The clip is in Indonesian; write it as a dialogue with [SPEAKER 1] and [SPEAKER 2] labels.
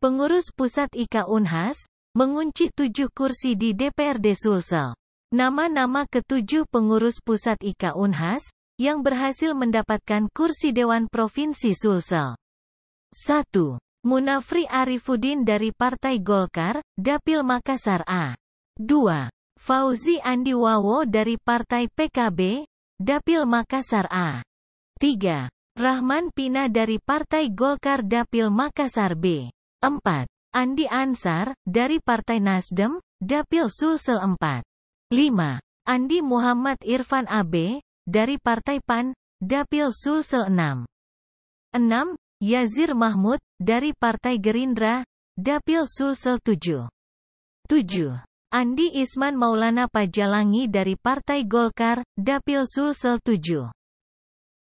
[SPEAKER 1] Pengurus Pusat IKA Unhas, mengunci tujuh kursi di DPRD Sulsel. Nama-nama ketujuh pengurus pusat IKA Unhas, yang berhasil mendapatkan kursi Dewan Provinsi Sulsel. 1. Munafri Arifuddin dari Partai Golkar, Dapil Makassar A. 2. Fauzi Andi Wawo dari Partai PKB, Dapil Makassar A. 3. Rahman Pina dari Partai Golkar Dapil Makassar B. 4. Andi Ansar, dari Partai Nasdem, Dapil Sulsel 4. 5. Andi Muhammad Irfan AB, dari Partai PAN, Dapil Sulsel 6. 6. Yazir Mahmud, dari Partai Gerindra, Dapil Sulsel 7. 7. Andi Isman Maulana Pajalangi dari Partai Golkar, Dapil Sulsel 7.